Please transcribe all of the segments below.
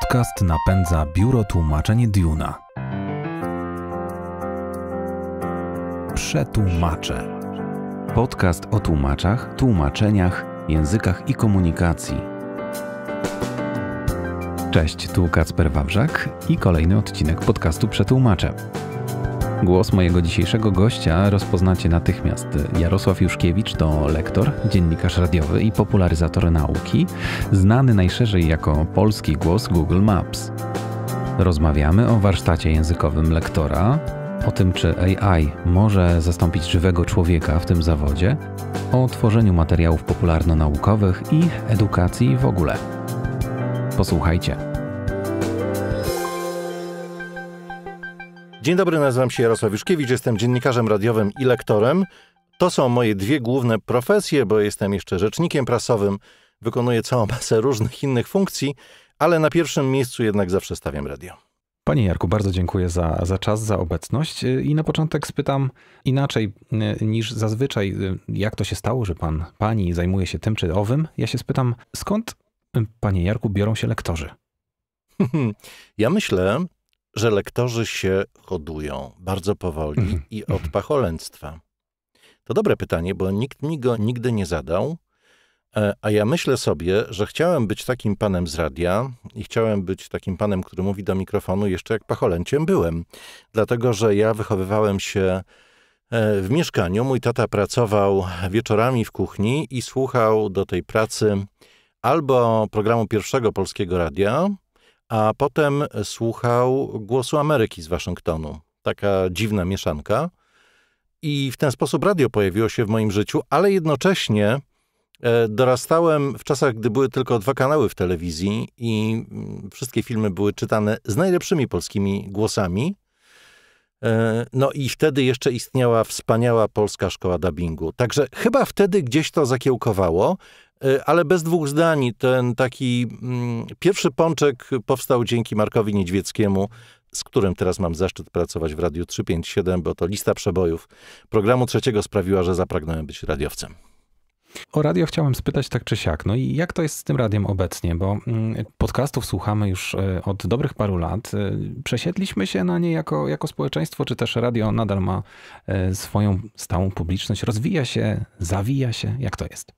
Podcast napędza Biuro Tłumaczeń Diuna. Przetłumacze. Podcast o tłumaczach, tłumaczeniach, językach i komunikacji. Cześć, tu Kacper Wawrzak i kolejny odcinek podcastu Przetłumacze. Głos mojego dzisiejszego gościa rozpoznacie natychmiast. Jarosław Juszkiewicz to lektor, dziennikarz radiowy i popularyzator nauki, znany najszerzej jako polski głos Google Maps. Rozmawiamy o warsztacie językowym lektora, o tym, czy AI może zastąpić żywego człowieka w tym zawodzie, o tworzeniu materiałów popularno-naukowych i edukacji w ogóle. Posłuchajcie. Dzień dobry, nazywam się Jarosław Juszkiewicz, jestem dziennikarzem radiowym i lektorem. To są moje dwie główne profesje, bo jestem jeszcze rzecznikiem prasowym, wykonuję całą masę różnych innych funkcji, ale na pierwszym miejscu jednak zawsze stawiam radio. Panie Jarku, bardzo dziękuję za, za czas, za obecność i na początek spytam inaczej y, niż zazwyczaj, y, jak to się stało, że pan, pani zajmuje się tym czy owym. Ja się spytam, skąd, y, panie Jarku, biorą się lektorzy? Ja myślę, że lektorzy się hodują bardzo powoli mhm. i od pacholęctwa? To dobre pytanie, bo nikt mi go nigdy nie zadał. E, a ja myślę sobie, że chciałem być takim panem z radia i chciałem być takim panem, który mówi do mikrofonu jeszcze jak pacholęciem byłem. Dlatego, że ja wychowywałem się e, w mieszkaniu. Mój tata pracował wieczorami w kuchni i słuchał do tej pracy albo programu pierwszego polskiego radia, a potem słuchał Głosu Ameryki z Waszyngtonu. Taka dziwna mieszanka. I w ten sposób radio pojawiło się w moim życiu, ale jednocześnie e, dorastałem w czasach, gdy były tylko dwa kanały w telewizji i mm, wszystkie filmy były czytane z najlepszymi polskimi głosami. E, no i wtedy jeszcze istniała wspaniała polska szkoła dubbingu. Także chyba wtedy gdzieś to zakiełkowało, E, ale bez dwóch zdań ten taki mm, pierwszy pączek powstał dzięki Markowi Niedźwieckiemu, z którym teraz mam zaszczyt pracować w Radiu 357, bo to lista przebojów programu trzeciego sprawiła, że zapragnąłem być radiowcem. O radio chciałem spytać tak czy siak. No i jak to jest z tym radiem obecnie? Bo mm, podcastów słuchamy już e, od dobrych paru lat. E, przesiedliśmy się na nie jako, jako społeczeństwo, czy też radio nadal ma swoją stałą publiczność? Rozwija się, zawija się? Jak to jest?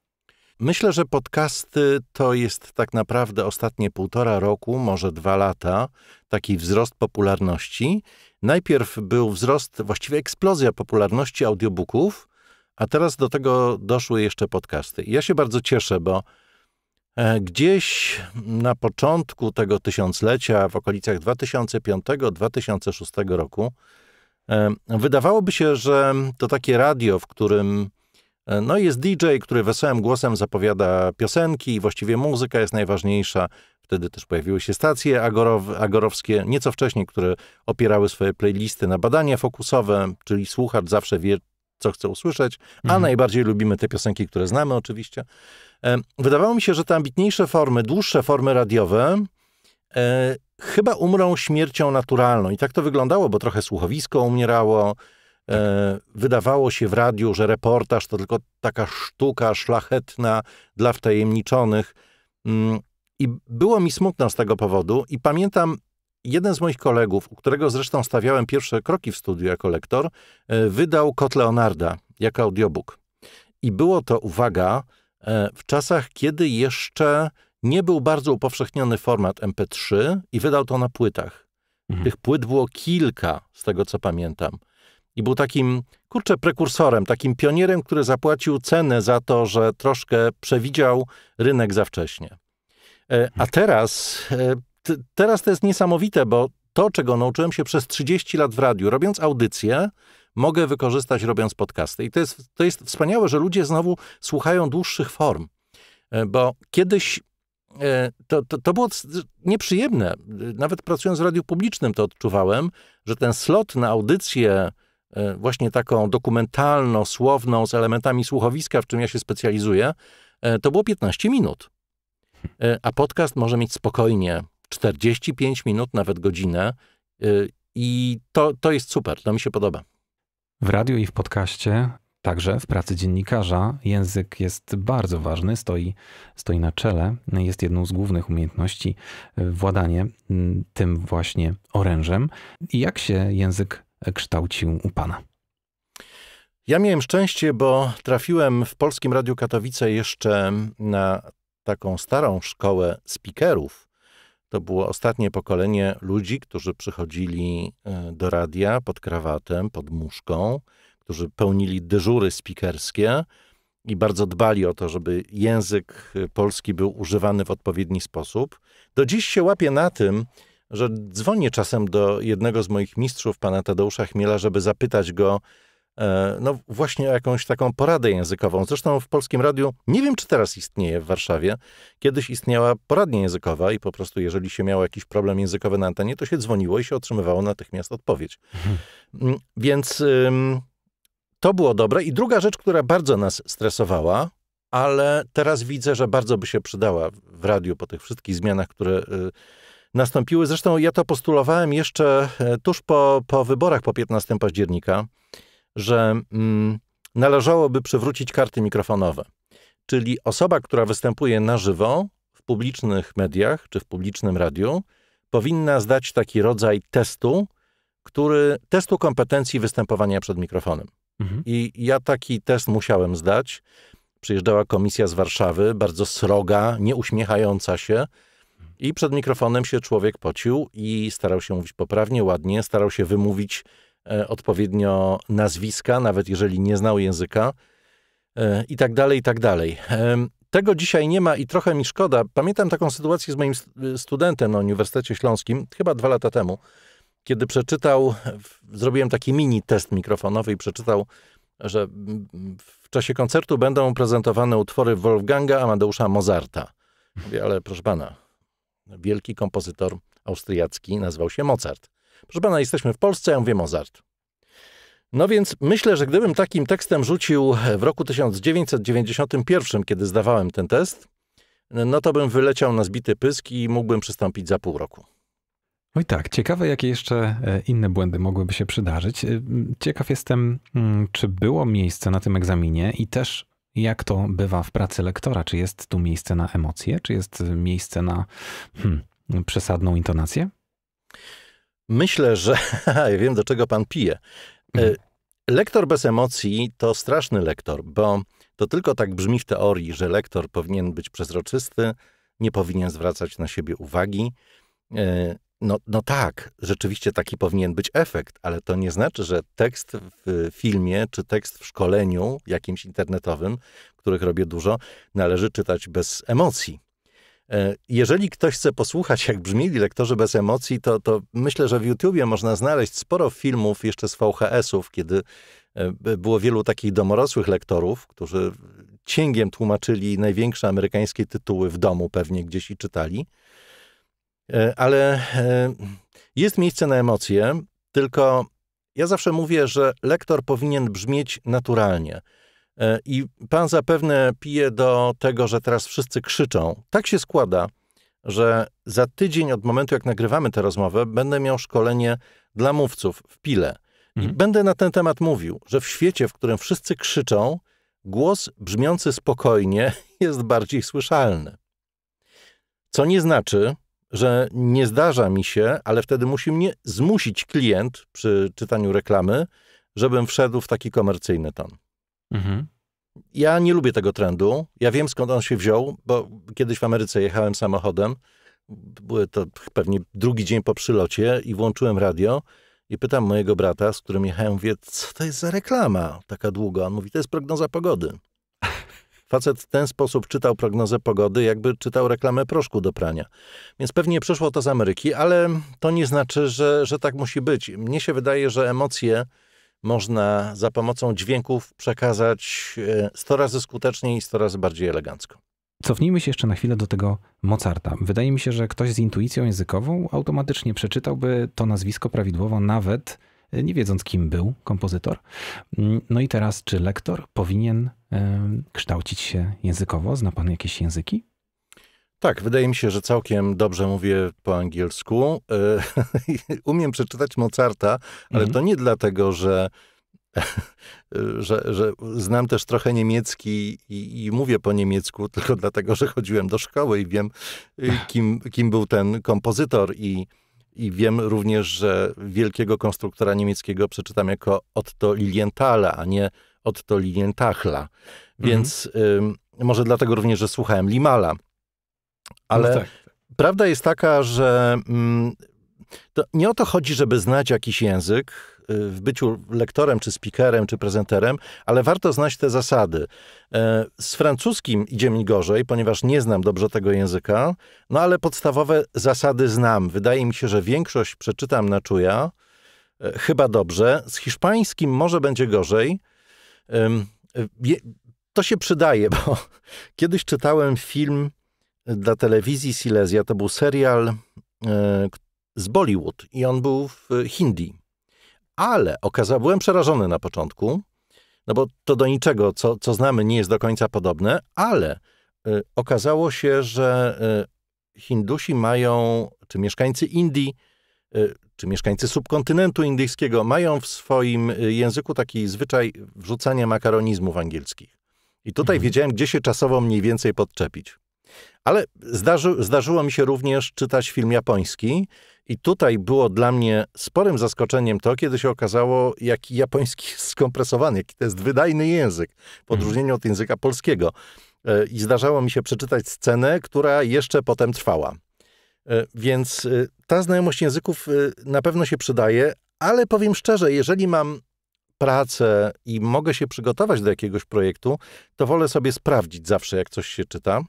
Myślę, że podcasty to jest tak naprawdę ostatnie półtora roku, może dwa lata, taki wzrost popularności. Najpierw był wzrost, właściwie eksplozja popularności audiobooków, a teraz do tego doszły jeszcze podcasty. I ja się bardzo cieszę, bo e, Gdzieś na początku tego tysiąclecia, w okolicach 2005-2006 roku, e, wydawałoby się, że to takie radio, w którym E, no jest DJ, który wesołym głosem zapowiada piosenki i właściwie muzyka jest najważniejsza. Wtedy też pojawiły się stacje agorow, agorowskie, nieco wcześniej, które opierały swoje playlisty na badania fokusowe, czyli słuchacz zawsze wie, co chce usłyszeć, a mhm. najbardziej lubimy te piosenki, które znamy oczywiście. E, wydawało mi się, że te ambitniejsze formy, dłuższe formy radiowe e, chyba umrą śmiercią naturalną. I tak to wyglądało, bo trochę słuchowisko umierało, tak. E, wydawało się w radiu, że reportaż to tylko taka sztuka szlachetna dla wtajemniczonych. Mm, I było mi smutno z tego powodu. I pamiętam, jeden z moich kolegów, u którego zresztą stawiałem pierwsze kroki w studiu jako lektor, e, wydał Kot Leonarda jako audiobook. I było to, uwaga, e, w czasach, kiedy jeszcze nie był bardzo upowszechniony format MP3 i wydał to na płytach. Mhm. Tych płyt było kilka, z tego co pamiętam i był takim, kurczę, prekursorem, takim pionierem, który zapłacił cenę za to, że troszkę przewidział rynek za wcześnie. E, a teraz, e, teraz to jest niesamowite, bo to, czego nauczyłem się przez 30 lat w radiu, robiąc audycję, mogę wykorzystać robiąc podcasty. I to jest, to jest wspaniałe, że ludzie znowu słuchają dłuższych form, e, bo kiedyś to, to, to, było nieprzyjemne. Nawet pracując w radiu publicznym to odczuwałem, że ten slot na audycję E, właśnie taką dokumentalną, słowną, z elementami słuchowiska, w czym ja się specjalizuję, e, to było 15 minut. E, a podcast może mieć spokojnie 45 minut, nawet godzinę. I to, to jest super, to mi się podoba. W radiu i w podcaście, także w pracy dziennikarza, język jest bardzo ważny, stoi, stoi na czele, jest jedną z głównych umiejętności, władanie tym właśnie orężem. i Jak się język kształcił u Pana? Ja miałem szczęście, bo trafiłem w Polskim Radiu Katowice jeszcze na taką starą szkołę speakerów. To było ostatnie pokolenie ludzi, którzy przychodzili e, do radia pod krawatem, pod muszką, którzy pełnili dyżury speakerskie i bardzo dbali o to, żeby język polski był używany w odpowiedni sposób. Do dziś się łapię na tym, że dzwonię czasem do jednego z moich mistrzów, pana Tadeusza Chmiela, żeby zapytać go e, no właśnie o jakąś taką poradę językową. Zresztą w Polskim Radiu, nie wiem czy teraz istnieje w Warszawie, kiedyś istniała poradnia językowa i po prostu jeżeli się miało jakiś problem językowy na antenie, to się dzwoniło i się otrzymywało natychmiast odpowiedź. Mm, więc ym, to było dobre. I druga rzecz, która bardzo nas stresowała, ale teraz widzę, że bardzo by się przydała w radiu po tych wszystkich zmianach, które... Yy, nastąpiły. Zresztą ja to postulowałem jeszcze e, tuż po, po wyborach po 15 października, że mm, należałoby przywrócić karty mikrofonowe. Czyli osoba, która występuje na żywo w publicznych mediach czy w publicznym radiu, powinna zdać taki rodzaj testu, który testu kompetencji występowania przed mikrofonem. Mhm. I ja taki test musiałem zdać. Przyjeżdżała komisja z Warszawy, bardzo sroga, nieuśmiechająca się, i przed mikrofonem się człowiek pocił i starał się mówić poprawnie, ładnie, starał się wymówić e, odpowiednio nazwiska, nawet jeżeli nie znał języka e, i tak dalej, i tak dalej. Tego dzisiaj nie ma i trochę mi szkoda. Pamiętam taką sytuację z moim e, studentem na Uniwersytecie Śląskim, chyba dwa lata temu, kiedy przeczytał, zrobiłem taki mini test mikrofonowy i przeczytał, że w czasie koncertu będą prezentowane utwory Wolfganga Amadeusza Mozarta. Mówię, ale proszę pana, wielki kompozytor austriacki, nazywał się Mozart. Proszę pana, jesteśmy w Polsce, ja mówię Mozart. No więc myślę, że gdybym takim tekstem rzucił w roku 1991, kiedy zdawałem ten test, no to bym wyleciał na zbity pysk i mógłbym przystąpić za pół roku. Oj tak, ciekawe jakie jeszcze e, inne błędy mogłyby się przydarzyć. E, ciekaw jestem, mm, czy było miejsce na tym egzaminie i też jak to bywa w pracy lektora? Czy jest tu miejsce na emocje? Czy jest miejsce na hmm, przesadną intonację? Myślę, że ja wiem, do czego pan pije. E, mhm. Lektor bez emocji to straszny lektor, bo to tylko tak brzmi w teorii, że lektor powinien być przezroczysty, nie powinien zwracać na siebie uwagi. E, no, no tak, rzeczywiście taki powinien być efekt, ale to nie znaczy, że tekst w filmie czy tekst w szkoleniu jakimś internetowym, których robię dużo, należy czytać bez emocji. E, jeżeli ktoś chce posłuchać, jak brzmieli lektorzy bez emocji, to, to myślę, że w YouTubie można znaleźć sporo filmów jeszcze z VHS-ów, kiedy e, było wielu takich domorosłych lektorów, którzy cięgiem tłumaczyli największe amerykańskie tytuły w domu pewnie gdzieś i czytali. E, ale e, jest miejsce na emocje, tylko ja zawsze mówię, że lektor powinien brzmieć naturalnie. E, I pan zapewne pije do tego, że teraz wszyscy krzyczą. Tak się składa, że za tydzień od momentu, jak nagrywamy tę rozmowę, będę miał szkolenie dla mówców w Pile. I mhm. będę na ten temat mówił, że w świecie, w którym wszyscy krzyczą, głos brzmiący spokojnie jest bardziej słyszalny. Co nie znaczy, że nie zdarza mi się, ale wtedy musi mnie zmusić klient przy czytaniu reklamy, żebym wszedł w taki komercyjny ton. Mhm. Ja nie lubię tego trendu. Ja wiem skąd on się wziął, bo kiedyś w Ameryce jechałem samochodem. Były to pewnie drugi dzień po przylocie i włączyłem radio i pytam mojego brata, z którym jechałem, wie, co to jest za reklama taka długa? On mówi, to jest prognoza pogody. Facet w ten sposób czytał prognozę pogody, jakby czytał reklamę proszku do prania. Więc pewnie przyszło to z Ameryki, ale to nie znaczy, że, że tak musi być. Mnie się wydaje, że emocje można za pomocą dźwięków przekazać 100 e, razy skuteczniej i 100 razy bardziej elegancko. Cofnijmy się jeszcze na chwilę do tego Mozarta. Wydaje mi się, że ktoś z intuicją językową automatycznie przeczytałby to nazwisko prawidłowo, nawet nie wiedząc kim był kompozytor. No i teraz, czy lektor powinien e, kształcić się językowo? Zna pan jakieś języki? Tak, wydaje mi się, że całkiem dobrze mówię po angielsku. E, umiem przeczytać Mozarta, ale mhm. to nie dlatego, że, że, że, znam też trochę niemiecki i, i, mówię po niemiecku, tylko dlatego, że chodziłem do szkoły i wiem, e, kim, kim był ten kompozytor i i wiem również, że wielkiego konstruktora niemieckiego przeczytam jako Otto Lilienthala, a nie Otto Lilientachla. Więc mhm. y, może dlatego również, że słuchałem Limala. Ale no tak. tak. prawda jest taka, że mm, nie o to chodzi, żeby znać jakiś język, Y, w byciu lektorem, czy speakerem, czy prezenterem, ale warto znać te zasady. E, z francuskim idzie mi gorzej, ponieważ nie znam dobrze tego języka, no ale podstawowe zasady znam. Wydaje mi się, że większość przeczytam na czuja, e, chyba dobrze. Z hiszpańskim może będzie gorzej. To się przydaje, bo kiedyś czytałem film dla telewizji Silesia. To był serial e, z Bollywood i on był w Hindi ale okazało, byłem przerażony na początku, no bo to do niczego, co, co znamy, nie jest do końca podobne, ale y, okazało się, że y, Hindusi mają, czy mieszkańcy Indii, y, czy mieszkańcy subkontynentu indyjskiego mają w swoim y, języku taki zwyczaj wrzucania makaronizmów angielskich. I tutaj mhm. wiedziałem, gdzie się czasowo mniej więcej podczepić. Ale zdarzy, zdarzyło mi się również czytać film japoński i tutaj było dla mnie sporym zaskoczeniem to, kiedy się okazało, jaki japoński jest skompresowany, jaki to jest wydajny język w mhm. odróżnieniu od języka polskiego. E, I zdarzało mi się przeczytać scenę, która jeszcze potem trwała. E, więc e, ta znajomość języków na pewno się przydaje, ale powiem szczerze, jeżeli mam pracę i mogę się przygotować do jakiegoś projektu, to wolę sobie sprawdzić zawsze, jak coś się czyta.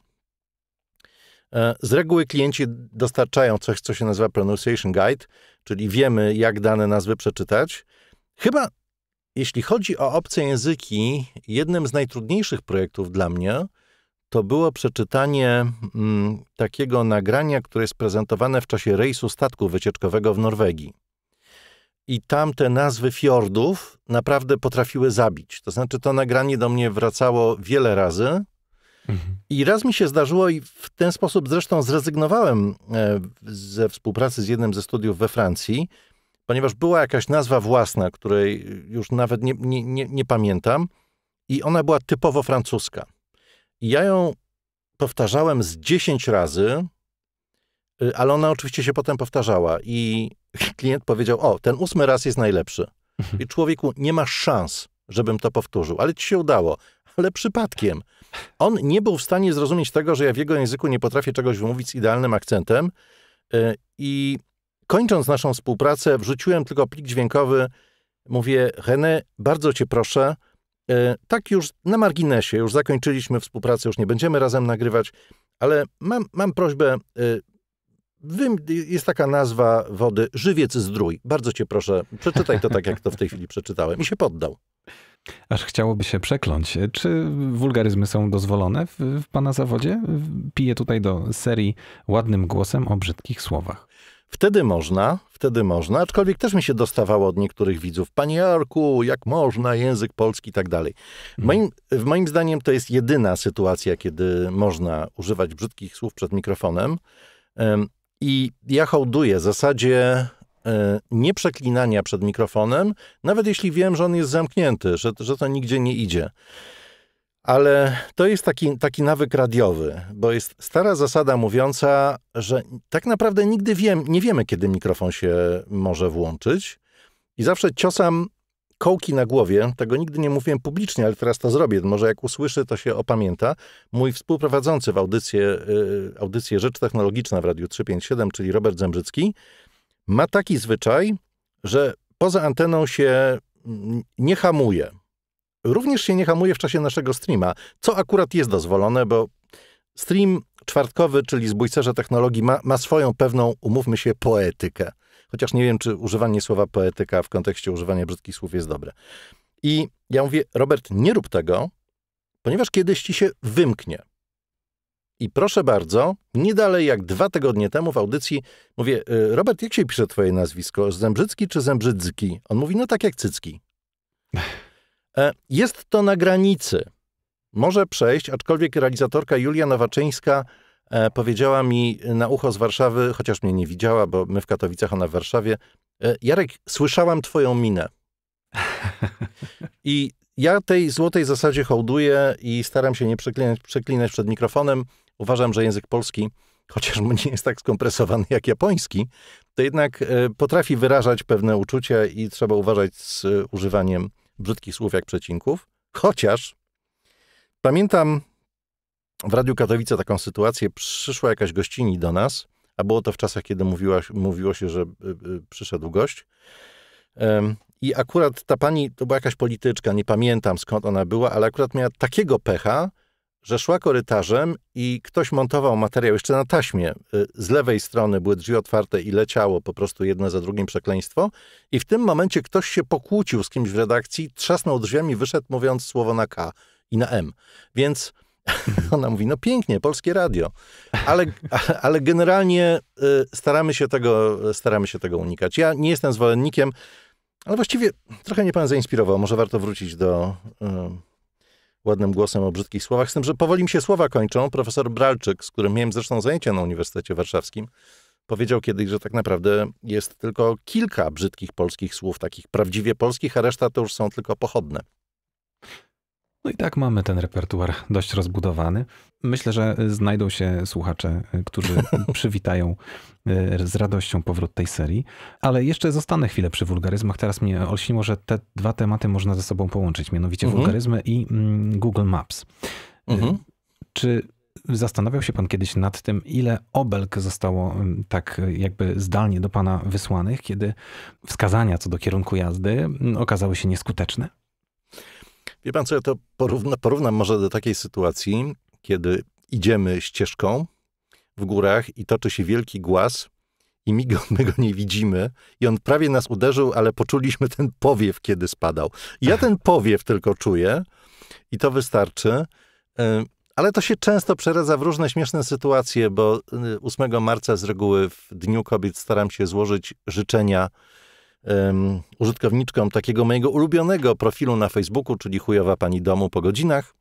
E, z reguły klienci dostarczają coś, co się nazywa pronunciation guide, czyli wiemy, jak dane nazwy przeczytać. Chyba, jeśli chodzi o obce języki, jednym z najtrudniejszych projektów dla mnie to było przeczytanie mm, takiego nagrania, które jest prezentowane w czasie rejsu statku wycieczkowego w Norwegii. I tam te nazwy fiordów naprawdę potrafiły zabić. To znaczy, to nagranie do mnie wracało wiele razy. Mhm. I raz mi się zdarzyło, i w ten sposób zresztą zrezygnowałem e, ze współpracy z jednym ze studiów we Francji, ponieważ była jakaś nazwa własna, której już nawet nie, nie, nie, nie pamiętam, i ona była typowo francuska. I ja ją powtarzałem z 10 razy, y, ale ona oczywiście się potem powtarzała. I klient powiedział: O, ten ósmy raz jest najlepszy. Mhm. I człowieku, nie masz szans, żebym to powtórzył, ale ci się udało, ale przypadkiem. On nie był w stanie zrozumieć tego, że ja w jego języku nie potrafię czegoś wymówić z idealnym akcentem. E, I kończąc naszą współpracę, wrzuciłem tylko plik dźwiękowy. Mówię, René, bardzo cię proszę, e, tak już na marginesie, już zakończyliśmy współpracę, już nie będziemy razem nagrywać, ale mam, mam prośbę. E, jest taka nazwa wody Żywiec Zdrój. Bardzo cię proszę, przeczytaj to tak, jak to w tej chwili przeczytałem. I się poddał. Aż chciałoby się przekląć. Czy wulgaryzmy są dozwolone w, w pana zawodzie? Piję tutaj do serii ładnym głosem o brzydkich słowach. Wtedy można, wtedy można, aczkolwiek też mi się dostawało od niektórych widzów, panie Jarku, jak można, język polski i tak dalej. Mhm. Moim, w moim zdaniem to jest jedyna sytuacja, kiedy można używać brzydkich słów przed mikrofonem. I ja hołduję zasadzie E, nie przeklinania przed mikrofonem, nawet jeśli wiem, że on jest zamknięty, że, że to nigdzie nie idzie. Ale to jest taki, taki nawyk radiowy, bo jest stara zasada mówiąca, że tak naprawdę nigdy wiem, nie wiemy, kiedy mikrofon się może włączyć. I zawsze ciosam kołki na głowie, tego nigdy nie mówiłem publicznie, ale teraz to zrobię, może jak usłyszy, to się opamięta. Mój współprowadzący w audycję, yy, audycję Rzecz Technologiczna w Radiu 357, czyli Robert Zembrzycki, ma taki zwyczaj, że poza anteną się nie hamuje. Również się nie hamuje w czasie naszego streama, co akurat jest dozwolone, bo stream czwartkowy, czyli zbójcerze technologii, ma, ma swoją pewną, umówmy się, poetykę. Chociaż nie wiem, czy używanie słowa poetyka w kontekście używania brzydkich słów jest dobre. I ja mówię, Robert, nie rób tego, ponieważ kiedyś ci się wymknie. I proszę bardzo, nie dalej jak dwa tygodnie temu w audycji mówię, y, Robert, jak się pisze twoje nazwisko? Zembrzycki czy Zembrzydzki? On mówi, no tak jak Cycki. E, jest to na granicy. Może przejść, aczkolwiek realizatorka Julia Nowaczyńska e, powiedziała mi na ucho z Warszawy, chociaż mnie nie widziała, bo my w Katowicach, ona w Warszawie, e, Jarek, słyszałam twoją minę. I ja tej złotej zasadzie hołduję i staram się nie przeklinać, przeklinać przed mikrofonem uważam, że język polski, chociaż nie jest tak skompresowany jak japoński, to jednak e, potrafi wyrażać pewne uczucia i trzeba uważać z e, używaniem brzydkich słów jak przecinków. Chociaż pamiętam w Radiu Katowice taką sytuację, przyszła jakaś gościni do nas, a było to w czasach, kiedy mówiła, mówiło się, że e, przyszedł gość. I akurat ta pani, to była jakaś polityczka, nie pamiętam skąd ona była, ale akurat miała takiego pecha, że szła korytarzem i ktoś montował materiał jeszcze na taśmie. Y, z lewej strony były drzwi otwarte i leciało po prostu jedne za drugim przekleństwo. I w tym momencie ktoś się pokłócił z kimś w redakcji, trzasnął drzwiami, wyszedł mówiąc słowo na K i na M. Więc ona mówi, no pięknie, polskie radio. Ale, ale generalnie y, staramy się, tego, staramy się tego unikać. Ja nie jestem zwolennikiem, ale właściwie trochę mnie pan zainspirował. Może warto wrócić do y, ładnym głosem o brzydkich słowach, z tym, że powoli mi się słowa kończą. Profesor Bralczyk, z którym miałem zresztą zajęcia na Uniwersytecie Warszawskim, powiedział kiedyś, że tak naprawdę jest tylko kilka brzydkich polskich słów, takich prawdziwie polskich, a reszta to już są tylko pochodne. No i tak mamy ten repertuar dość rozbudowany. Myślę, że znajdą się słuchacze, którzy przywitają e, z radością powrót tej serii. Ale jeszcze zostanę chwilę przy wulgaryzmach. Teraz mnie olśniło, że te dwa tematy można ze sobą połączyć, mianowicie mhm. wulgaryzmy i mm, Google Maps. E, mhm. Czy zastanawiał się pan kiedyś nad tym, ile obelg zostało mm, tak jakby zdalnie do pana wysłanych, kiedy wskazania co do kierunku jazdy mm, okazały się nieskuteczne? Wie pan co, ja to porówna, porównam może do takiej sytuacji, kiedy idziemy ścieżką w górach i toczy się wielki głaz i my go, my go nie widzimy i on prawie nas uderzył, ale poczuliśmy ten powiew, kiedy spadał. Ja ten powiew tylko czuję i to wystarczy. E, ale to się często przeradza w różne śmieszne sytuacje, bo 8 e, marca z reguły w Dniu Kobiet staram się złożyć życzenia um, użytkowniczką takiego mojego ulubionego profilu na Facebooku, czyli chujowa pani domu po godzinach.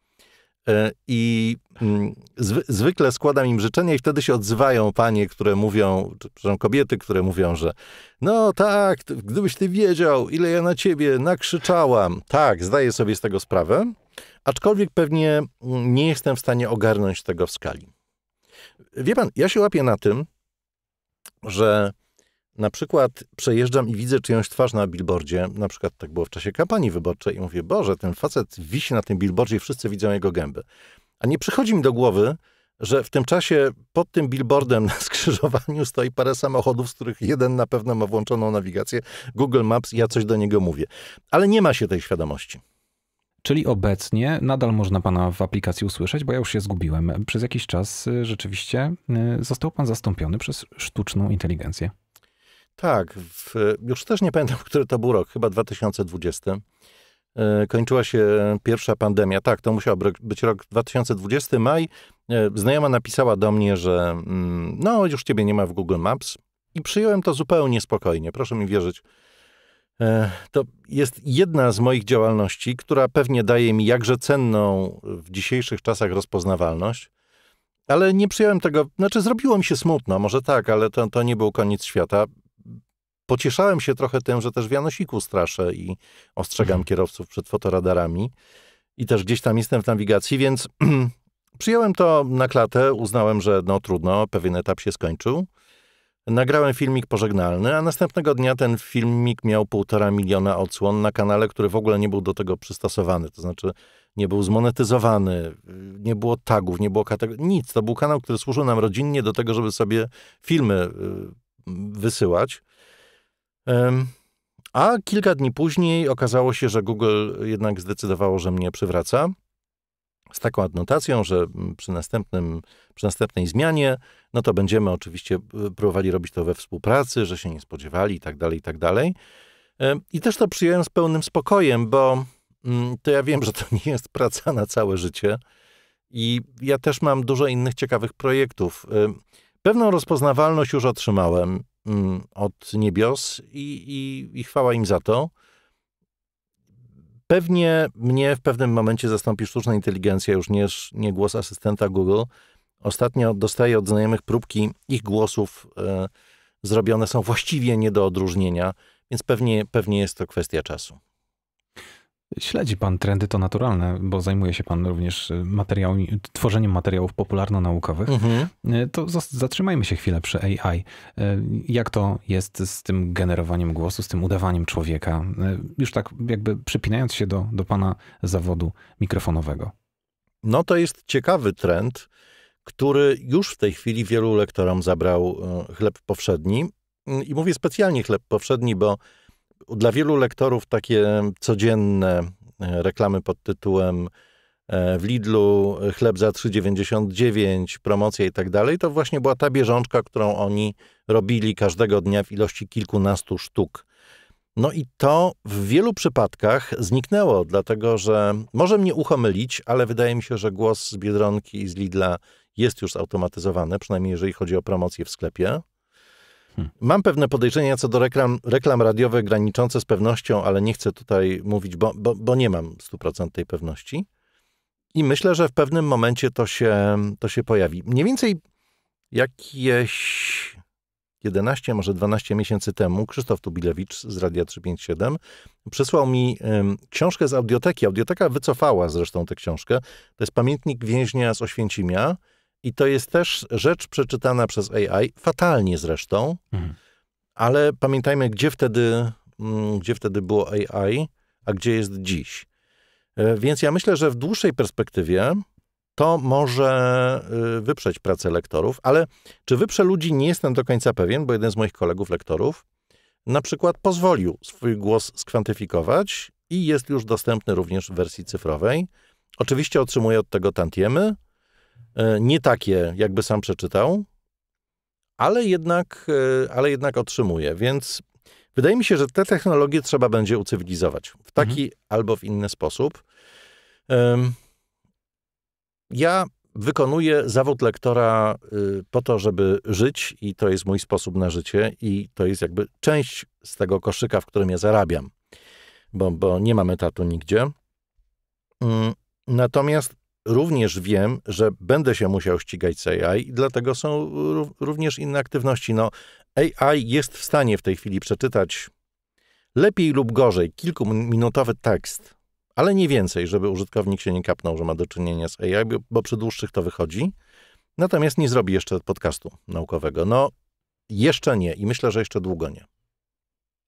E, I mm, zwy, zwykle składam im życzenia i wtedy się odzywają panie, które mówią, czy przepraszam, kobiety, które mówią, że no tak, gdybyś ty wiedział, ile ja na ciebie nakrzyczałam. Tak, zdaję sobie z tego sprawę, aczkolwiek pewnie mm, nie jestem w stanie ogarnąć tego w skali. Wie pan, ja się łapię na tym, że na przykład przejeżdżam i widzę czyjąś twarz na billboardzie, na przykład tak było w czasie kampanii wyborczej i mówię, Boże, ten facet wisi na tym billboardzie i wszyscy widzą jego gęby. A nie przychodzi mi do głowy, że w tym czasie pod tym billboardem na skrzyżowaniu stoi parę samochodów, z których jeden na pewno ma włączoną nawigację Google Maps ja coś do niego mówię. Ale nie ma się tej świadomości. Czyli obecnie nadal można pana w aplikacji usłyszeć, bo ja już się zgubiłem. Przez jakiś czas y, rzeczywiście y, został pan zastąpiony przez sztuczną inteligencję. Tak, w, już też nie pamiętam, który to był rok, chyba 2020. E, kończyła się pierwsza pandemia. Tak, to musiał być rok 2020, maj. E, znajoma napisała do mnie, że mm, no, już ciebie nie ma w Google Maps. I przyjąłem to zupełnie spokojnie, proszę mi wierzyć. E, to jest jedna z moich działalności, która pewnie daje mi jakże cenną w dzisiejszych czasach rozpoznawalność, ale nie przyjąłem tego, znaczy zrobiło mi się smutno, może tak, ale to, to nie był koniec świata pocieszałem się trochę tym, że też w Janosiku straszę i ostrzegam mhm. kierowców przed fotoradarami i też gdzieś tam jestem w nawigacji, więc przyjąłem to na klatę, uznałem, że no trudno, pewien etap się skończył. Nagrałem filmik pożegnalny, a następnego dnia ten filmik miał półtora miliona odsłon na kanale, który w ogóle nie był do tego przystosowany. To znaczy, nie był zmonetyzowany, nie było tagów, nie było kategorii, nic. To był kanał, który służył nam rodzinnie do tego, żeby sobie filmy y, wysyłać. A kilka dni później okazało się, że Google jednak zdecydowało, że mnie przywraca. Z taką adnotacją, że przy, następnym, przy następnej zmianie, no to będziemy oczywiście e, próbowali robić to we współpracy, że się nie spodziewali i tak dalej, i tak dalej. I też to przyjąłem z pełnym spokojem, bo mm, to ja wiem, że to nie jest praca na całe życie. I ja też mam dużo innych ciekawych projektów. Pewną rozpoznawalność już otrzymałem Mm, od niebios i, i, i chwała im za to. Pewnie mnie w pewnym momencie zastąpi sztuczna inteligencja, już nie, nie głos asystenta Google. Ostatnio dostaję od znajomych próbki ich głosów, e, zrobione są właściwie nie do odróżnienia, więc pewnie, pewnie jest to kwestia czasu. Śledzi pan trendy, to naturalne, bo zajmuje się pan również y, materiałami, tworzeniem materiałów popularno-naukowych. Mhm. Y, to zatrzymajmy się chwilę przy AI. Y, jak to jest z tym generowaniem głosu, z tym udawaniem człowieka? Już tak jakby przypinając się do, do pana zawodu mikrofonowego. No to jest ciekawy trend, który już w tej chwili wielu lektorom zabrał chleb powszedni. I mówię specjalnie chleb powszedni, bo dla wielu lektorów takie codzienne e, reklamy pod tytułem e, w Lidlu chleb za 3,99, promocje i tak dalej, to właśnie była ta bieżączka, którą oni robili każdego dnia w ilości kilkunastu sztuk. No i to w wielu przypadkach zniknęło, dlatego że może mnie ucho mylić, ale wydaje mi się, że głos z Biedronki i z Lidla jest już zautomatyzowany, przynajmniej jeżeli chodzi o promocje w sklepie. Hmm. Mam pewne podejrzenia co do reklam, reklam radiowych graniczące z pewnością, ale nie chcę tutaj mówić, bo, bo, bo nie mam 100% tej pewności. I myślę, że w pewnym momencie to się, to się pojawi. Mniej więcej jakieś 11, może 12 miesięcy temu Krzysztof Tubilewicz z Radia 357 przysłał mi um, książkę z audioteki. Audioteka wycofała zresztą tę książkę. To jest pamiętnik więźnia z Oświęcimia i to jest też rzecz przeczytana przez AI, fatalnie zresztą, mhm. ale pamiętajmy, gdzie wtedy, mm, gdzie wtedy było AI, a gdzie jest dziś. E, więc ja myślę, że w dłuższej perspektywie to może y, wyprzeć pracę lektorów, ale czy wyprze ludzi, nie jestem do końca pewien, bo jeden z moich kolegów lektorów na przykład pozwolił swój głos skwantyfikować i jest już dostępny również w wersji cyfrowej. Oczywiście otrzymuje od tego tantiemy, E, nie takie, jakby sam przeczytał, ale jednak, e, ale jednak otrzymuje. Więc wydaje mi się, że te technologie trzeba będzie ucywilizować w taki mhm. albo w inny sposób. Ja wykonuję zawód lektora y, po to, żeby żyć, i to jest mój sposób na życie, i to jest jakby część z tego koszyka, w którym ja zarabiam, bo, bo nie mam etatu nigdzie. Mm, natomiast Również wiem, że będę się musiał ścigać z AI i dlatego są również inne aktywności. No, AI jest w stanie w tej chwili przeczytać lepiej lub gorzej kilkuminutowy tekst, ale nie więcej, żeby użytkownik się nie kapnął, że ma do czynienia z AI, bo przy dłuższych to wychodzi. Natomiast nie zrobi jeszcze podcastu naukowego. No, jeszcze nie i myślę, że jeszcze długo nie.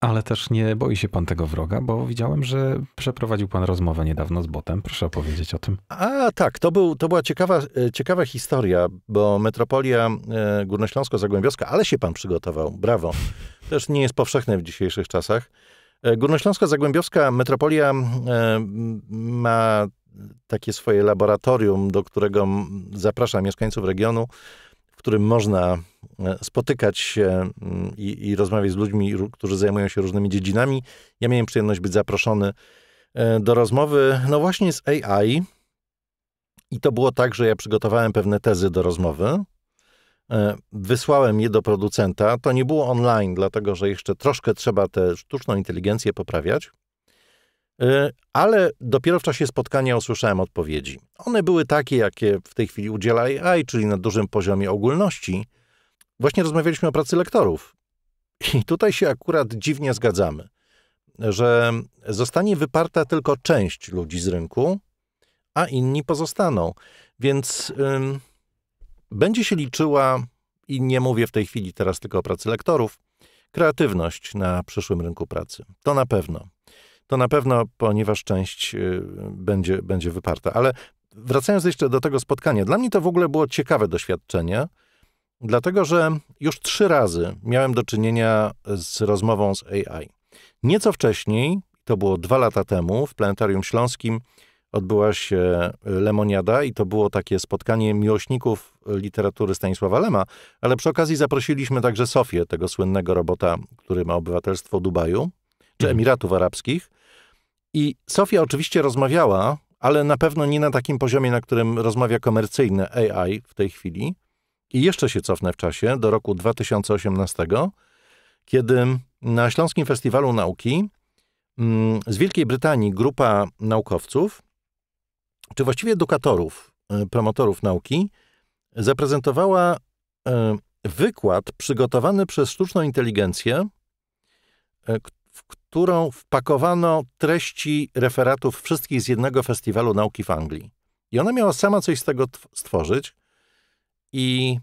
Ale też nie boi się pan tego wroga, bo widziałem, że przeprowadził pan rozmowę niedawno z botem. Proszę opowiedzieć o tym. A tak, to, był, to była ciekawa, e, ciekawa historia, bo metropolia e, Górnośląsko-Zagłębiowska, ale się pan przygotował, brawo. Też nie jest powszechne w dzisiejszych czasach. E, Górnośląsko-Zagłębiowska metropolia ma takie swoje laboratorium, do którego zaprasza mieszkańców regionu w którym można e, spotykać się mm, i, i rozmawiać z ludźmi, którzy zajmują się różnymi dziedzinami. Ja miałem przyjemność być zaproszony e, do rozmowy, no właśnie z AI. I to było tak, że ja przygotowałem pewne tezy do rozmowy. E, wysłałem je do producenta. To nie było online, dlatego że jeszcze troszkę trzeba tę sztuczną inteligencję poprawiać. E, ale dopiero w czasie spotkania usłyszałem odpowiedzi. One były takie, jakie w tej chwili udziela AI, czyli na dużym poziomie ogólności. Właśnie rozmawialiśmy o pracy lektorów. I tutaj się akurat dziwnie zgadzamy, że zostanie wyparta tylko część ludzi z rynku, a inni pozostaną. Więc ym, będzie się liczyła, i nie mówię w tej chwili teraz tylko o pracy lektorów, kreatywność na przyszłym rynku pracy. To na pewno to na pewno, ponieważ część y, będzie, będzie wyparta. Ale wracając jeszcze do tego spotkania, dla mnie to w ogóle było ciekawe doświadczenie, dlatego że już trzy razy miałem do czynienia z rozmową z AI. Nieco wcześniej, to było dwa lata temu, w Planetarium Śląskim odbyła się Lemoniada i to było takie spotkanie miłośników literatury Stanisława Lema, ale przy okazji zaprosiliśmy także Sofię, tego słynnego robota, który ma obywatelstwo Dubaju, czy mhm. Emiratów Arabskich, i Sofia oczywiście rozmawiała, ale na pewno nie na takim poziomie, na którym rozmawia komercyjne AI w tej chwili. I jeszcze się cofnę w czasie do roku 2018, kiedy na Śląskim Festiwalu Nauki mm, z Wielkiej Brytanii grupa naukowców, czy właściwie edukatorów, y, promotorów nauki, zaprezentowała y, wykład przygotowany przez sztuczną inteligencję, y, którą wpakowano treści referatów wszystkich z jednego festiwalu nauki w Anglii. I ona miała sama coś z tego stworzyć i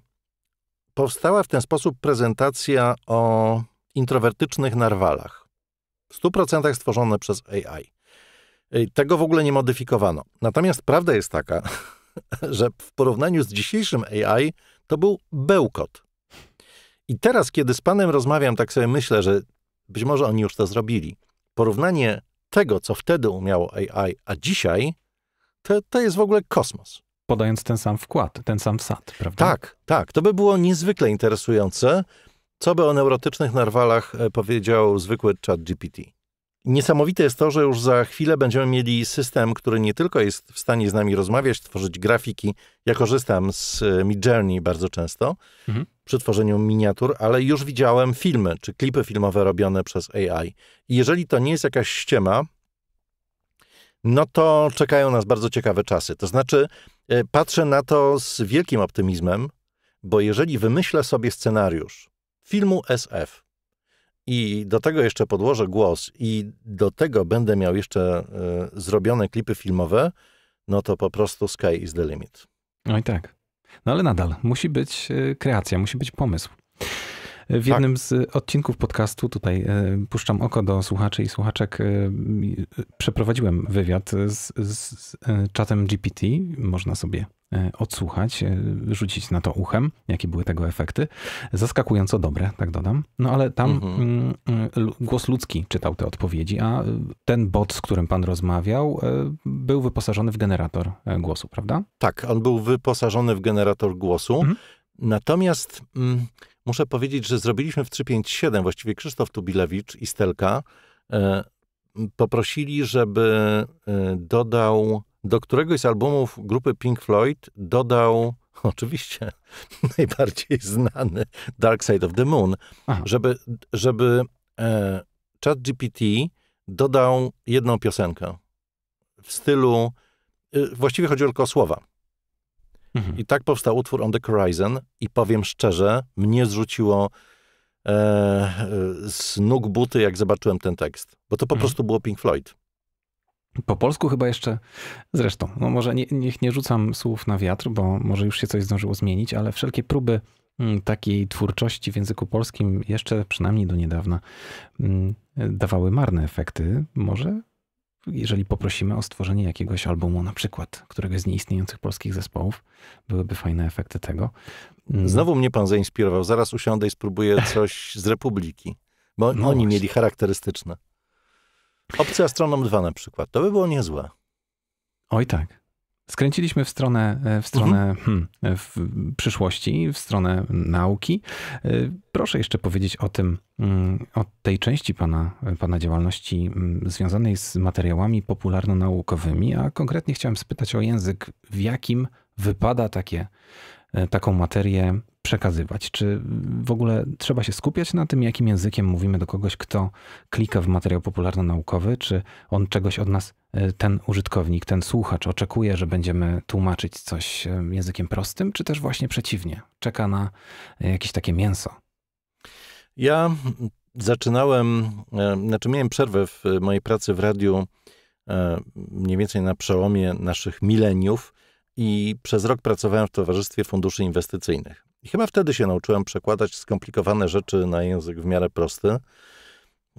powstała w ten sposób prezentacja o introwertycznych narwalach. W 100% stworzone przez AI. Y, tego w ogóle nie modyfikowano. Natomiast prawda jest taka, że w porównaniu z dzisiejszym AI to był bełkot. I teraz, kiedy z panem rozmawiam, tak sobie myślę, że być może oni już to zrobili. Porównanie tego, co wtedy umiało AI, a dzisiaj, to, to jest w ogóle kosmos. Podając ten sam wkład, ten sam wsad, prawda? Tak, tak. To by było niezwykle interesujące, co by o neurotycznych narwalach e, powiedział zwykły chat GPT. Niesamowite jest to, że już za chwilę będziemy mieli system, który nie tylko jest w stanie z nami rozmawiać, tworzyć grafiki. Ja korzystam z e, Midjourney bardzo często. Mhm przy tworzeniu miniatur, ale już widziałem filmy czy klipy filmowe robione przez AI. I jeżeli to nie jest jakaś ściema, no to czekają nas bardzo ciekawe czasy. To znaczy, e, patrzę na to z wielkim optymizmem, bo jeżeli wymyślę sobie scenariusz filmu SF i do tego jeszcze podłożę głos i do tego będę miał jeszcze y, zrobione klipy filmowe, no to po prostu sky is the limit. No i tak. No ale nadal musi być y, kreacja, musi być pomysł. W tak. jednym tak. z odcinków podcastu, tutaj e, puszczam oko do słuchaczy i słuchaczek, e, e, przeprowadziłem wywiad z, z czatem GPT. Można sobie odsłuchać, rzucić na to uchem, jakie były tego efekty. Zaskakująco dobre, tak dodam. No ale tam mhm. Mm, głos ludzki czytał te odpowiedzi, a ten bot, z którym pan rozmawiał, był wyposażony w generator głosu, prawda? Tak, on był wyposażony w generator głosu. Mhm. Natomiast. Mm, muszę powiedzieć, że zrobiliśmy w 357, właściwie Krzysztof Tubilewicz i Stelka e, poprosili, żeby e, dodał do któregoś z albumów grupy Pink Floyd dodał oczywiście najbardziej znany Dark Side of the Moon, Aha. żeby, żeby e, chat GPT dodał jedną piosenkę w stylu, e, właściwie chodzi tylko o słowa, i tak powstał utwór On the Horizon i powiem szczerze, mnie zrzuciło e, e, z nóg buty, jak zobaczyłem ten tekst. Bo to po mhm. prostu było Pink Floyd. Po polsku chyba jeszcze, zresztą, no może nie, niech nie rzucam słów na wiatr, bo może już się coś zdążyło zmienić, ale wszelkie próby mm, takiej twórczości w języku polskim jeszcze przynajmniej do niedawna mm, dawały marne efekty. Może jeżeli poprosimy o stworzenie jakiegoś albumu, na przykład któregoś z nieistniejących polskich zespołów, byłyby fajne efekty tego. Mm. Znowu mnie pan zainspirował. Zaraz usiądę i spróbuję coś z Republiki, bo no oni właśnie. mieli charakterystyczne. Opcja Astronom 2 na przykład. To by było niezłe. Oj tak. Skręciliśmy w stronę, e, w stronę mhm. hmm, e, w przyszłości, w stronę nauki. E, proszę jeszcze powiedzieć o tym, mm, o tej części pana, pana działalności mm, związanej z materiałami popularno-naukowymi, a konkretnie chciałem spytać o język, w jakim wypada takie, taką materię przekazywać? Czy w ogóle trzeba się skupiać na tym, jakim językiem mówimy do kogoś, kto klika w materiał popularno-naukowy? Czy on czegoś od nas, y, ten użytkownik, ten słuchacz oczekuje, że będziemy tłumaczyć coś y, językiem prostym, czy też właśnie przeciwnie, czeka na y, jakieś takie mięso? Ja zaczynałem, znaczy miałem przerwę w mojej pracy w radiu mniej więcej na przełomie naszych mileniów i przez rok pracowałem w Towarzystwie Funduszy Inwestycyjnych. I chyba wtedy się nauczyłem przekładać skomplikowane rzeczy na język w miarę prosty.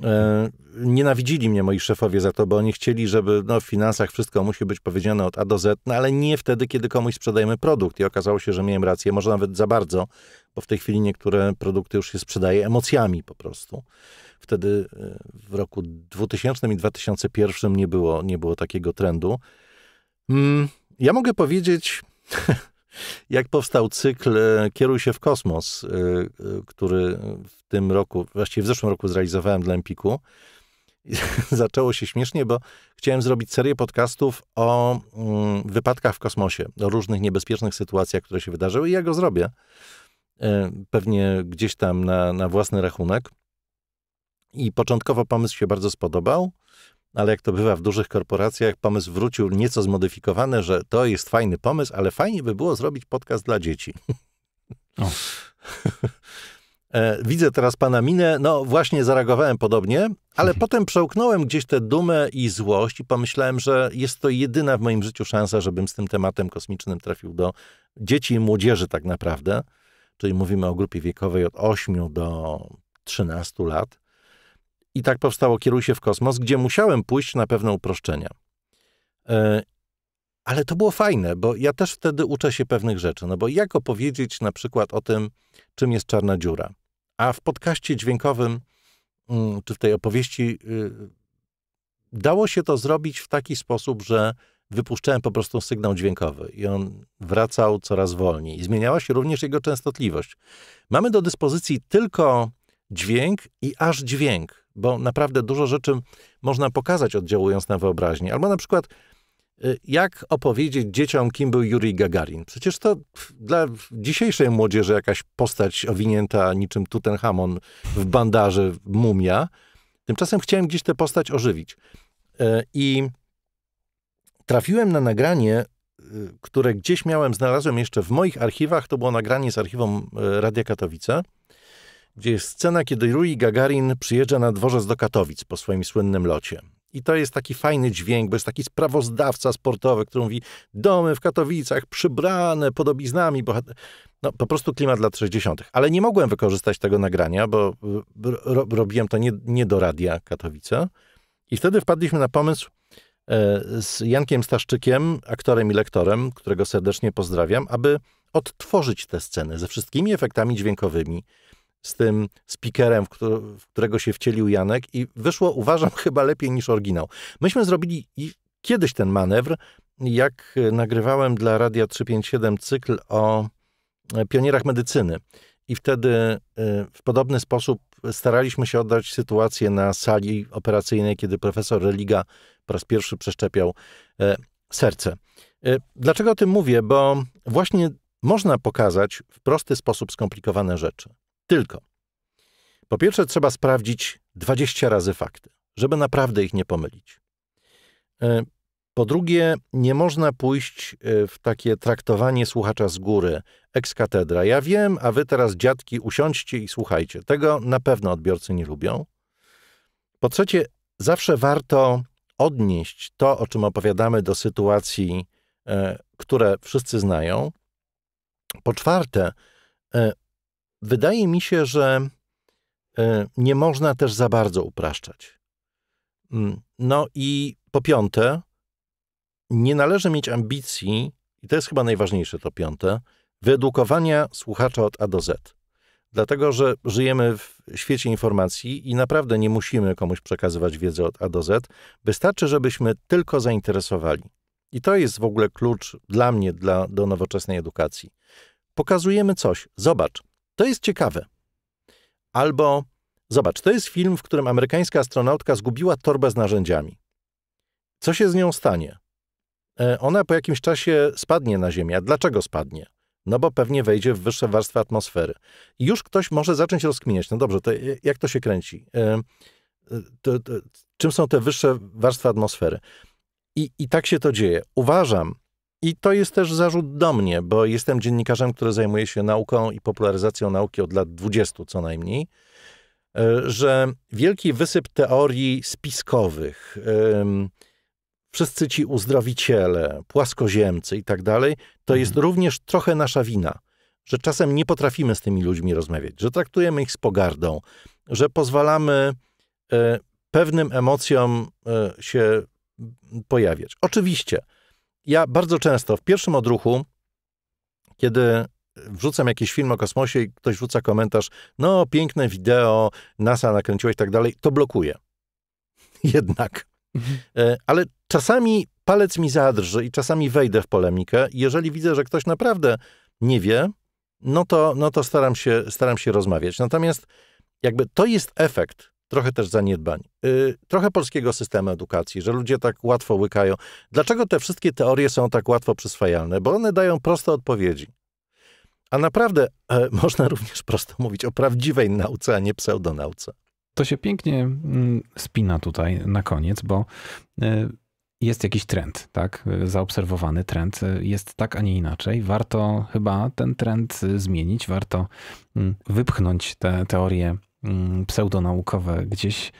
E, nienawidzili mnie moi szefowie za to, bo oni chcieli, żeby no, w finansach wszystko musi być powiedziane od A do Z, no ale nie wtedy, kiedy komuś sprzedajemy produkt. I okazało się, że miałem rację, może nawet za bardzo, bo w tej chwili niektóre produkty już się sprzedaje emocjami po prostu. Wtedy e, w roku 2000 i 2001 nie było, nie było takiego trendu. Mm, ja mogę powiedzieć, Jak powstał cykl e, Kieruj się w kosmos, e, e, który w tym roku, właściwie w zeszłym roku zrealizowałem dla Empiku. Zaczęło się śmiesznie, bo chciałem zrobić serię podcastów o mm, wypadkach w kosmosie, o różnych niebezpiecznych sytuacjach, które się wydarzyły i ja go zrobię. Pewnie gdzieś tam na, na własny rachunek. I początkowo pomysł się bardzo spodobał ale jak to bywa w dużych korporacjach, pomysł wrócił nieco zmodyfikowany, że to jest fajny pomysł, ale fajnie by było zrobić podcast dla dzieci. E, widzę teraz pana minę. No właśnie zareagowałem podobnie, ale mhm. potem przełknąłem gdzieś tę dumę i złość i pomyślałem, że jest to jedyna w moim życiu szansa, żebym z tym tematem kosmicznym trafił do dzieci i młodzieży tak naprawdę. Czyli mówimy o grupie wiekowej od 8 do 13 lat. I tak powstało Kieruj się w kosmos, gdzie musiałem pójść na pewne uproszczenia. E, ale to było fajne, bo ja też wtedy uczę się pewnych rzeczy. No bo jak opowiedzieć na przykład o tym, czym jest czarna dziura? A w podcaście dźwiękowym, mm, czy w tej opowieści, y, dało się to zrobić w taki sposób, że wypuszczałem po prostu sygnał dźwiękowy i on wracał coraz wolniej. I zmieniała się również jego częstotliwość. Mamy do dyspozycji tylko dźwięk i aż dźwięk bo naprawdę dużo rzeczy można pokazać oddziałując na wyobraźnię. Albo na przykład y, jak opowiedzieć dzieciom, kim był Jurij Gagarin? Przecież to dla dzisiejszej młodzieży jakaś postać owinięta niczym Tutenhamon w bandaży, mumia. Tymczasem chciałem gdzieś tę postać ożywić. E, I trafiłem na nagranie, y, które gdzieś miałem, znalazłem jeszcze w moich archiwach. To było nagranie z archiwum y, Radia Katowice gdzie jest scena, kiedy Rui Gagarin przyjeżdża na dworzec do Katowic po swoim słynnym locie. I to jest taki fajny dźwięk, bo jest taki sprawozdawca sportowy, który mówi domy w Katowicach przybrane podobiznami. Bohater... No, po prostu klimat lat 60. Ale nie mogłem wykorzystać tego nagrania, bo y, ro robiłem to nie, nie, do radia Katowice. I wtedy wpadliśmy na pomysł e, z Jankiem Staszczykiem, aktorem i lektorem, którego serdecznie pozdrawiam, aby odtworzyć te sceny ze wszystkimi efektami dźwiękowymi z tym speakerem, w, w którego się wcielił Janek i wyszło, uważam, chyba lepiej niż oryginał. Myśmy zrobili kiedyś ten manewr, jak e, nagrywałem dla Radia 357 cykl o e, pionierach medycyny. I wtedy e, w podobny sposób staraliśmy się oddać sytuację na sali operacyjnej, kiedy profesor Religa po raz pierwszy przeszczepiał serce. Dlaczego o tym mówię? Bo właśnie można pokazać w prosty sposób skomplikowane rzeczy. Tylko po pierwsze trzeba sprawdzić 20 razy fakty, żeby naprawdę ich nie pomylić. E, po drugie, nie można pójść e, w takie traktowanie słuchacza z góry, ex katedra. Ja wiem, a wy teraz dziadki usiądźcie i słuchajcie. Tego na pewno odbiorcy nie lubią. Po trzecie, zawsze warto odnieść to, o czym opowiadamy, do sytuacji, e, które wszyscy znają. Po czwarte, wydaje mi się, że e, nie można też za bardzo upraszczać. Mm, no i po piąte, nie należy mieć ambicji, i to jest chyba najważniejsze to piąte, wyedukowania słuchacza od A do Z. Dlatego, że żyjemy w świecie informacji i naprawdę nie musimy komuś przekazywać wiedzy od A do Z. Wystarczy, żebyśmy tylko zainteresowali. I to jest w ogóle klucz dla mnie dla, do nowoczesnej edukacji. Pokazujemy coś. Zobacz, to jest ciekawe. Albo zobacz, to jest film, w którym amerykańska astronautka zgubiła torbę z narzędziami. Co się z nią stanie? E, ona po jakimś czasie spadnie na Ziemię. A dlaczego spadnie? No bo pewnie wejdzie w wyższe warstwy atmosfery. już ktoś może zacząć rozkminiać, no dobrze, to e, jak to się kręci? E, to, to, czym są te wyższe warstwy atmosfery? I, I tak się to dzieje. Uważam, i to jest też zarzut do mnie, bo jestem dziennikarzem, który zajmuje się nauką i popularyzacją nauki od lat 20 co najmniej, e, że wielki wysyp teorii spiskowych, wszyscy ci uzdrowiciele, płaskoziemcy i tak dalej, to mhm. jest również trochę nasza wina, że czasem nie potrafimy z tymi ludźmi rozmawiać, że traktujemy ich z pogardą, że pozwalamy e, pewnym emocjom e, się pojawiać. Oczywiście ja bardzo często w pierwszym odruchu, kiedy wrzucam jakiś film o kosmosie i ktoś wrzuca komentarz, no piękne wideo, NASA nakręciła i tak dalej, to blokuje. Jednak. Mhm. E, ale czasami palec mi zadrży i czasami wejdę w polemikę. Jeżeli widzę, że ktoś naprawdę nie wie, no to, no to staram, się, staram się rozmawiać. Natomiast jakby to jest efekt trochę też zaniedbań, yy, trochę polskiego systemu edukacji, że ludzie tak łatwo łykają. Dlaczego te wszystkie teorie są tak łatwo przyswajalne? Bo one dają proste odpowiedzi. A naprawdę e, można również prosto mówić o prawdziwej nauce, a nie pseudonauce. To się pięknie mm, spina tutaj na koniec, bo e, jest jakiś trend, tak? Zaobserwowany trend e, jest tak, a nie inaczej. Warto chyba ten trend e, zmienić, warto mm, wypchnąć te teorie Mm, pseudonaukowe gdzieś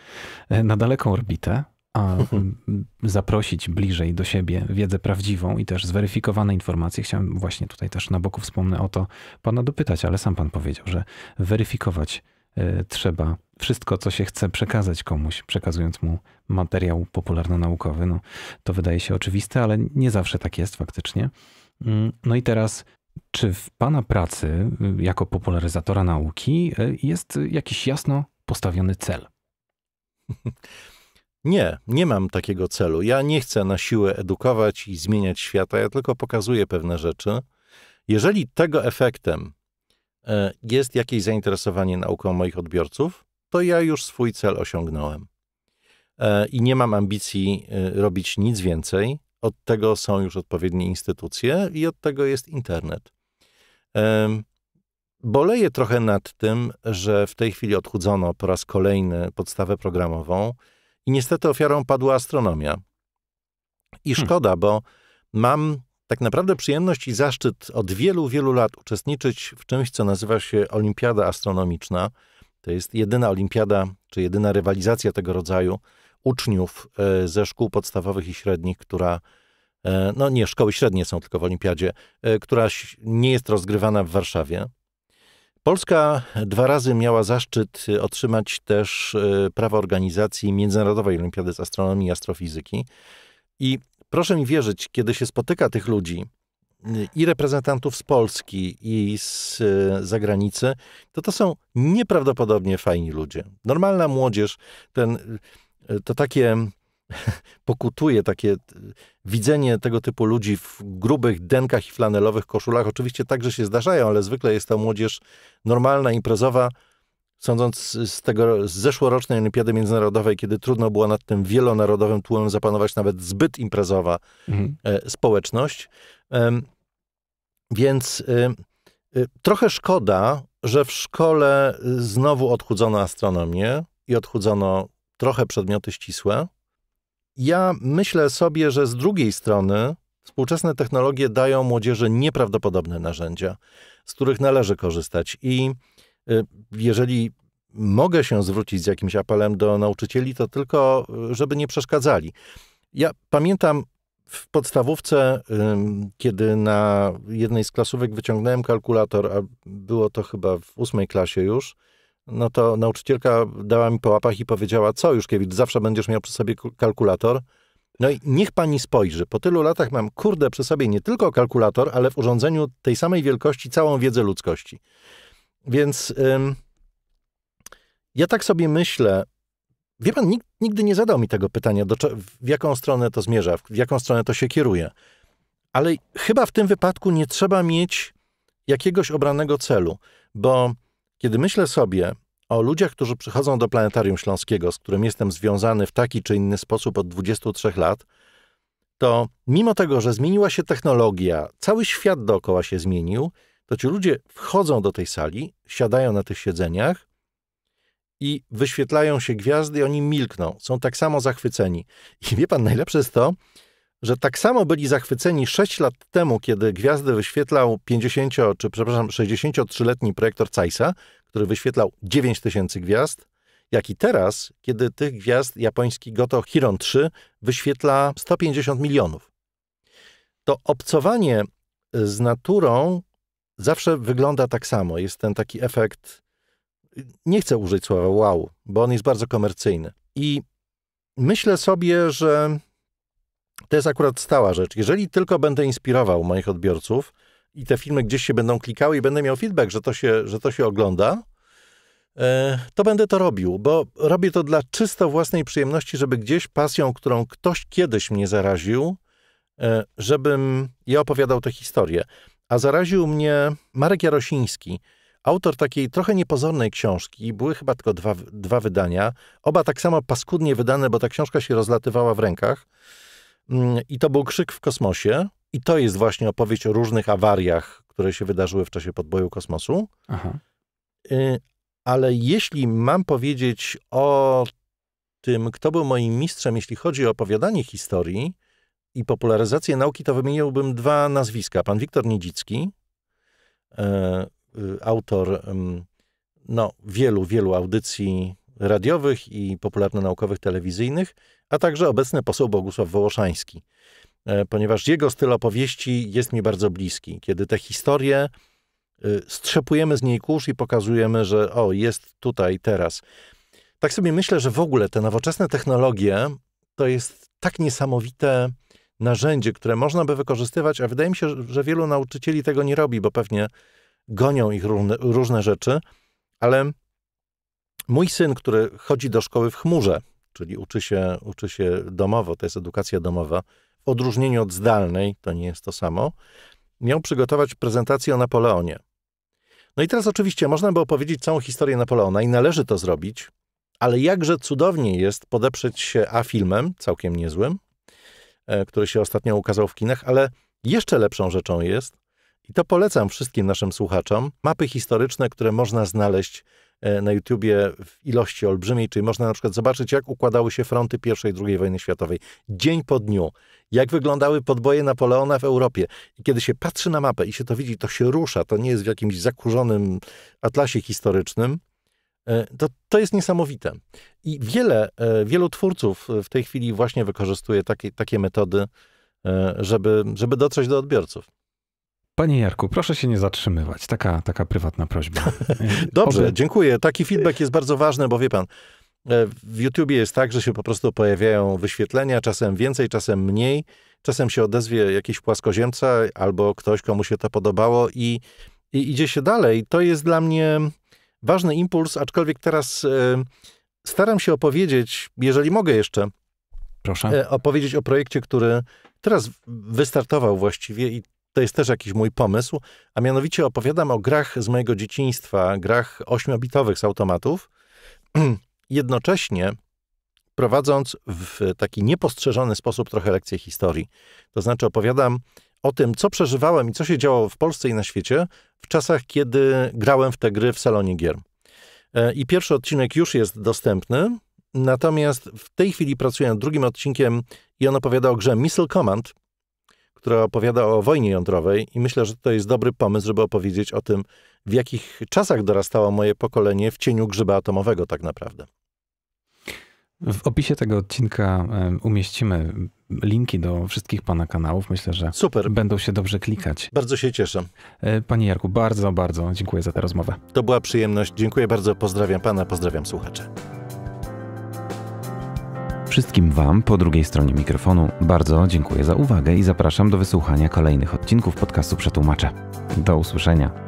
e, na daleką orbitę, a mhm. zaprosić bliżej do siebie wiedzę prawdziwą i też zweryfikowane informacje. Chciałem właśnie tutaj też na boku wspomnę o to pana dopytać, ale sam pan powiedział, że weryfikować e, trzeba wszystko, co się chce przekazać komuś, przekazując mu materiał popularno-naukowy. No, to wydaje się oczywiste, ale nie zawsze tak jest faktycznie. Mm, no i teraz czy w Pana pracy y, jako popularyzatora nauki y, jest jakiś jasno postawiony cel? Nie, nie mam takiego celu. Ja nie chcę na siłę edukować i zmieniać świata, ja tylko pokazuję pewne rzeczy. Jeżeli tego efektem y, jest jakieś zainteresowanie nauką moich odbiorców, to ja już swój cel osiągnąłem. I nie mam ambicji robić nic więcej. Od tego są już odpowiednie instytucje i od tego jest internet. Boleję trochę nad tym, że w tej chwili odchudzono po raz kolejny podstawę programową i niestety ofiarą padła astronomia. I hmm. szkoda, hmm. bo mam tak naprawdę przyjemność i zaszczyt od wielu, wielu lat uczestniczyć w czymś, co nazywa się Olimpiada Astronomiczna. To jest jedyna olimpiada, czy jedyna rywalizacja tego rodzaju uczniów e, ze szkół podstawowych i średnich, która e, no nie, szkoły średnie są tylko w olimpiadzie, e, która nie jest rozgrywana w Warszawie. Polska dwa razy miała zaszczyt otrzymać też prawo organizacji Międzynarodowej Olimpiady z Astronomii i Astrofizyki. I proszę mi wierzyć, kiedy się spotyka tych ludzi i reprezentantów z Polski i z zagranicy, to to są nieprawdopodobnie fajni ludzie. Normalna młodzież, ten to takie pokutuje takie e, widzenie tego typu ludzi w grubych denkach i flanelowych koszulach. Oczywiście także się zdarzają, ale zwykle jest to młodzież normalna, imprezowa. Sądząc z tego z zeszłorocznej Olimpiady Międzynarodowej, kiedy trudno było nad tym wielonarodowym tłumem zapanować nawet zbyt imprezowa mhm. E, społeczność. Więc e, trochę szkoda, że w szkole znowu odchudzono astronomię i odchudzono trochę przedmioty ścisłe. Ja myślę sobie, że z drugiej strony współczesne technologie dają młodzieży nieprawdopodobne narzędzia, z których należy korzystać. I y, jeżeli mogę się zwrócić z jakimś apelem do nauczycieli, to tylko, y, żeby nie przeszkadzali. Ja pamiętam w podstawówce, kiedy na jednej z klasówek wyciągnąłem kalkulator, a było to chyba w ósmej klasie już, no to nauczycielka dała mi po łapach i powiedziała, co Juszkiewicz, zawsze będziesz miał przy sobie kalkulator. No i niech pani spojrzy, po tylu latach mam, kurde, przy sobie nie tylko kalkulator, ale w urządzeniu tej samej wielkości całą wiedzę ludzkości. Więc ym, ja tak sobie myślę, wie pan, nikt nigdy nie zadał mi tego pytania, do, w jaką stronę to zmierza, w jaką stronę to się kieruje. Ale chyba w tym wypadku nie trzeba mieć jakiegoś obranego celu, bo kiedy myślę sobie o ludziach, którzy przychodzą do Planetarium Śląskiego, z którym jestem związany w taki czy inny sposób od 23 lat, to mimo tego, że zmieniła się technologia, cały świat dookoła się zmienił, to ci ludzie wchodzą do tej sali, siadają na tych siedzeniach i wyświetlają się gwiazdy, i oni milkną, są tak samo zachwyceni. I wie pan, najlepsze jest to, że tak samo byli zachwyceni 6 lat temu, kiedy gwiazdy wyświetlał 50 czy przepraszam 63-letni projektor Zeissa, który wyświetlał 9000 gwiazd, jak i teraz, kiedy tych gwiazd japoński Goto Hiron 3 wyświetla 150 milionów. To obcowanie e, z naturą zawsze wygląda tak samo. Jest ten taki efekt, e, nie chcę użyć słowa wow, bo on jest bardzo komercyjny. I myślę sobie, że to jest akurat stała rzecz. Jeżeli tylko będę inspirował moich odbiorców i te filmy gdzieś się będą klikały i będę miał feedback, że to się, że to się ogląda, e, to będę to robił, bo robię to dla czysto własnej przyjemności, żeby gdzieś pasją, którą ktoś kiedyś mnie zaraził, e, żebym ja opowiadał tę historię. A zaraził mnie Marek Jarosiński, autor takiej trochę niepozornej książki. Były chyba tylko dwa, dwa wydania, oba tak samo paskudnie wydane, bo ta książka się rozlatywała w rękach. Mm, I to był krzyk w kosmosie. I to jest właśnie opowieść o różnych awariach, które się wydarzyły w czasie podboju kosmosu. Aha. Y, ale jeśli mam powiedzieć o tym, kto był moim mistrzem, jeśli chodzi o opowiadanie historii i popularyzację nauki, to wymieniłbym dwa nazwiska. Pan Wiktor Niedzicki, e, y, autor mm, no, wielu, wielu audycji radiowych i popularno-naukowych telewizyjnych, a także obecny poseł Bogusław Wołoszański. E, ponieważ jego styl opowieści jest mi bardzo bliski. Kiedy te historie y, strzepujemy z niej kurz i pokazujemy, że o, jest tutaj, teraz. Tak sobie myślę, że w ogóle te nowoczesne technologie to jest tak niesamowite narzędzie, które można by wykorzystywać, a wydaje mi się, że wielu nauczycieli tego nie robi, bo pewnie gonią ich różne, różne rzeczy, ale Mój syn, który chodzi do szkoły w chmurze, czyli uczy się, uczy się domowo, to jest edukacja domowa, w odróżnieniu od zdalnej, to nie jest to samo, miał przygotować prezentację o Napoleonie. No i teraz oczywiście można by opowiedzieć całą historię Napoleona i należy to zrobić, ale jakże cudownie jest podeprzeć się A filmem, całkiem niezłym, e, który się ostatnio ukazał w kinach, ale jeszcze lepszą rzeczą jest, i to polecam wszystkim naszym słuchaczom, mapy historyczne, które można znaleźć E, na YouTubie w ilości olbrzymiej, czyli można na przykład zobaczyć, jak układały się fronty I i II wojny światowej. Dzień po dniu. Jak wyglądały podboje Napoleona w Europie. I kiedy się patrzy na mapę i się to widzi, to się rusza, to nie jest w jakimś zakurzonym atlasie historycznym, e, to, to jest niesamowite. I wiele, e, wielu twórców w tej chwili właśnie wykorzystuje takie, takie metody, żeby, żeby dotrzeć do odbiorców. Panie Jarku, proszę się nie zatrzymywać. Taka, taka prywatna prośba. Dobrze, Oby... dziękuję. Taki feedback jest bardzo ważny, bo wie pan, e, w YouTubie jest tak, że się po prostu pojawiają wyświetlenia, czasem więcej, czasem mniej. Czasem się odezwie jakiś płaskoziemca albo ktoś, komu się to podobało i, i idzie się dalej. To jest dla mnie ważny impuls, aczkolwiek teraz e, staram się opowiedzieć, jeżeli mogę jeszcze, Proszę. E, opowiedzieć o projekcie, który teraz wystartował właściwie i to jest też jakiś mój pomysł, a mianowicie opowiadam o grach z mojego dzieciństwa, grach ośmiobitowych z automatów, jednocześnie prowadząc w taki niepostrzeżony sposób trochę lekcję historii. To znaczy opowiadam o tym, co przeżywałem i co się działo w Polsce i na świecie w czasach, kiedy grałem w te gry w salonie gier. E, I pierwszy odcinek już jest dostępny, natomiast w tej chwili pracuję nad drugim odcinkiem i on opowiada o grze Missile Command – która opowiada o wojnie jądrowej i myślę, że to jest dobry pomysł, żeby opowiedzieć o tym, w jakich czasach dorastało moje pokolenie w cieniu grzyba atomowego tak naprawdę. W opisie tego odcinka umieścimy linki do wszystkich pana kanałów. Myślę, że Super. będą się dobrze klikać. Bardzo się cieszę. E, panie Jarku, bardzo, bardzo dziękuję za tę rozmowę. To była przyjemność. Dziękuję bardzo. Pozdrawiam pana, pozdrawiam słuchacze. Wszystkim Wam po drugiej stronie mikrofonu bardzo dziękuję za uwagę i zapraszam do wysłuchania kolejnych odcinków podcastu Przetłumaczę. Do usłyszenia.